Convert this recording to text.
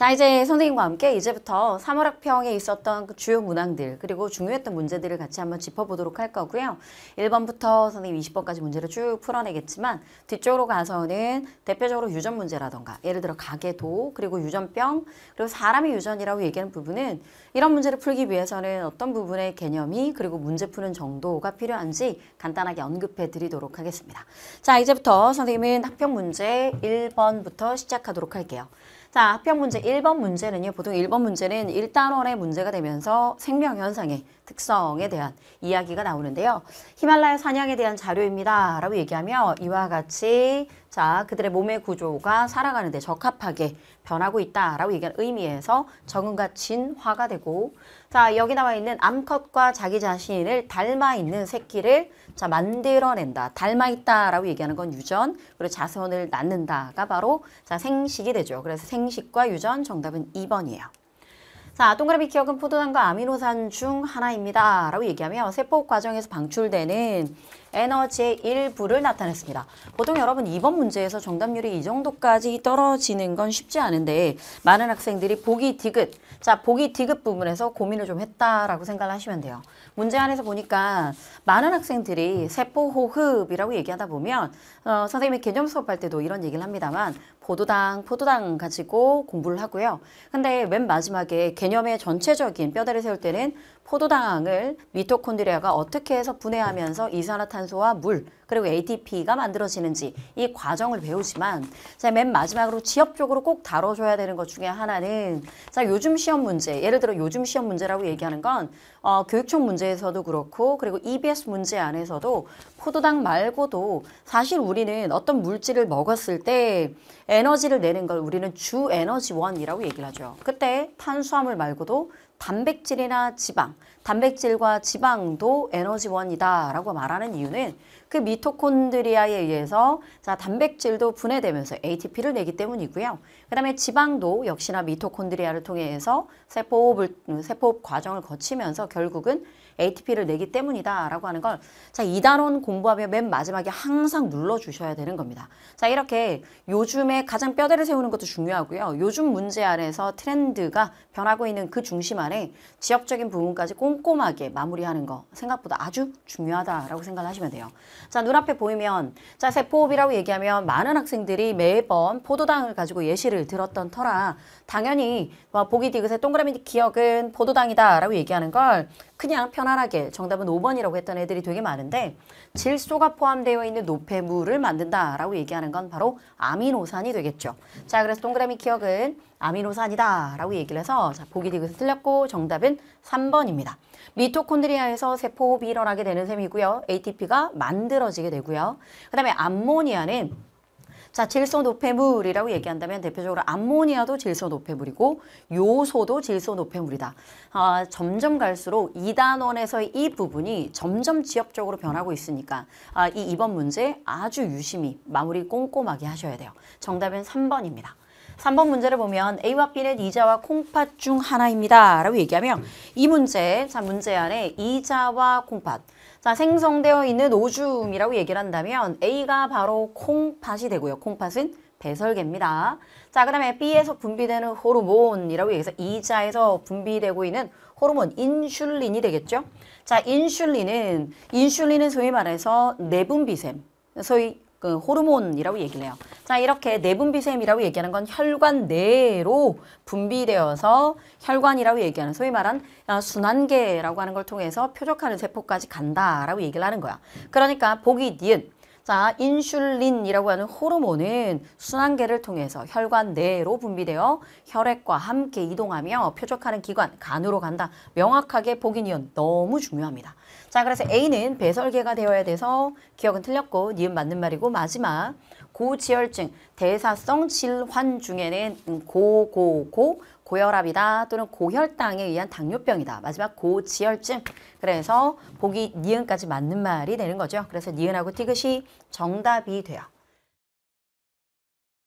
자 이제 선생님과 함께 이제부터 사월학평에 있었던 그 주요 문항들 그리고 중요했던 문제들을 같이 한번 짚어보도록 할 거고요. 1번부터 선생님 20번까지 문제를 쭉 풀어내겠지만 뒤쪽으로 가서는 대표적으로 유전 문제라던가 예를 들어 가계도 그리고 유전병 그리고 사람의 유전이라고 얘기하는 부분은 이런 문제를 풀기 위해서는 어떤 부분의 개념이 그리고 문제 푸는 정도가 필요한지 간단하게 언급해 드리도록 하겠습니다. 자 이제부터 선생님은 학평 문제 1번부터 시작하도록 할게요. 자, 합형 문제 1번 문제는요. 보통 1번 문제는 1단원의 문제가 되면서 생명현상에 특성에 대한 이야기가 나오는데요. 히말라야 사냥에 대한 자료입니다. 라고 얘기하며 이와 같이 자 그들의 몸의 구조가 살아가는 데 적합하게 변하고 있다라고 얘기한 의미에서 적응과 진화가 되고 자 여기 나와 있는 암컷과 자기 자신을 닮아 있는 새끼를 자 만들어낸다 닮아 있다라고 얘기하는 건 유전 그리고 자손을 낳는다가 바로 자 생식이 되죠 그래서 생식과 유전 정답은 2번이에요. 자, 동그라미 기억은 포도당과 아미노산 중 하나입니다. 라고 얘기하며 세포 과정에서 방출되는 에너지의 일부를 나타냈습니다. 보통 여러분 이번 문제에서 정답률이 이 정도까지 떨어지는 건 쉽지 않은데 많은 학생들이 보기 디귿, 자 보기 디귿 부분에서 고민을 좀 했다라고 생각을 하시면 돼요. 문제 안에서 보니까 많은 학생들이 세포호흡이라고 얘기하다 보면 어, 선생님이 개념 수업할 때도 이런 얘기를 합니다만 보도당, 포도당 가지고 공부를 하고요. 근데 맨 마지막에 개념의 전체적인 뼈대를 세울 때는 포도당을 미토콘드리아가 어떻게 해서 분해하면서 이산화탄소와 물 그리고 ATP가 만들어지는지 이 과정을 배우지만 자, 맨 마지막으로 지역적으로 꼭 다뤄줘야 되는 것 중에 하나는 자, 요즘 시험 문제 예를 들어 요즘 시험 문제라고 얘기하는 건 어, 교육청 문제에서도 그렇고 그리고 EBS 문제 안에서도 포도당 말고도 사실 우리는 어떤 물질을 먹었을 때 에너지를 내는 걸 우리는 주 에너지원이라고 얘기를 하죠. 그때 탄수화물 말고도 단백질이나 지방, 단백질과 지방도 에너지원이다 라고 말하는 이유는 그 미토콘드리아에 의해서 자 단백질도 분해되면서 ATP를 내기 때문이고요. 그 다음에 지방도 역시나 미토콘드리아를 통해서 세포호흡, 세포 과정을 거치면서 결국은 ATP를 내기 때문이다라고 하는 걸 자, 이단원 공부하면 맨 마지막에 항상 눌러주셔야 되는 겁니다. 자, 이렇게 요즘에 가장 뼈대를 세우는 것도 중요하고요. 요즘 문제 안에서 트렌드가 변하고 있는 그 중심 안에 지역적인 부분까지 꼼꼼하게 마무리하는 거 생각보다 아주 중요하다라고 생각하시면 돼요. 자, 눈앞에 보이면 자, 세포호흡이라고 얘기하면 많은 학생들이 매번 포도당을 가지고 예시를 들었던 터라 당연히 뭐 보기 디귿의 동그라미 기억은 포도당이다라고 얘기하는 걸 그냥 편안하게 정답은 5번이라고 했던 애들이 되게 많은데 질소가 포함되어 있는 노폐물을 만든다라고 얘기하는 건 바로 아미노산이 되겠죠. 자, 그래서 동그라미 기억은 아미노산이다라고 얘기를 해서 자, 보기 디귿은 틀렸고 정답은 3번입니다. 미토콘드리아에서 세포호흡이 일어나게 되는 셈이고요. ATP가 만들어지게 되고요. 그 다음에 암모니아는 자, 질소 노폐물이라고 얘기한다면 대표적으로 암모니아도 질소 노폐물이고 요소도 질소 노폐물이다. 아, 점점 갈수록 이단원에서이 의 부분이 점점 지역적으로 변하고 있으니까 아, 이 2번 문제 아주 유심히 마무리 꼼꼼하게 하셔야 돼요. 정답은 3번입니다. 3번 문제를 보면 A와 B는 이자와 콩팥 중 하나입니다. 라고 얘기하면 이 문제, 자 문제 안에 이자와 콩팥 자 생성되어 있는 오줌이라고 얘기를 한다면 A가 바로 콩팥이 되고요. 콩팥은 배설계입니다. 자, 그 다음에 B에서 분비되는 호르몬이라고 얘기해서 이자에서 분비되고 있는 호르몬 인슐린이 되겠죠. 자, 인슐린은 인슐린은 소위 말해서 내분비샘, 소위 그 호르몬이라고 얘기를 해요. 자 이렇게 내분비샘이라고 얘기하는 건 혈관 내로 분비되어서 혈관이라고 얘기하는 소위 말한 어, 순환계라고 하는 걸 통해서 표적하는 세포까지 간다라고 얘기를 하는 거야. 그러니까 보기 니은 자, 인슐린이라고 하는 호르몬은 순환계를 통해서 혈관 내로 분비되어 혈액과 함께 이동하며 표적하는 기관, 간으로 간다. 명확하게 복인이온 너무 중요합니다. 자, 그래서 A는 배설계가 되어야 돼서 기억은 틀렸고 니은 맞는 말이고 마지막 고지혈증, 대사성 질환 중에는 음, 고고고 고혈압이다 또는 고혈당에 의한 당뇨병이다. 마지막 고지혈증. 그래서 보기 니은까지 맞는 말이 되는 거죠. 그래서 니은하고 티귿이 정답이 돼요.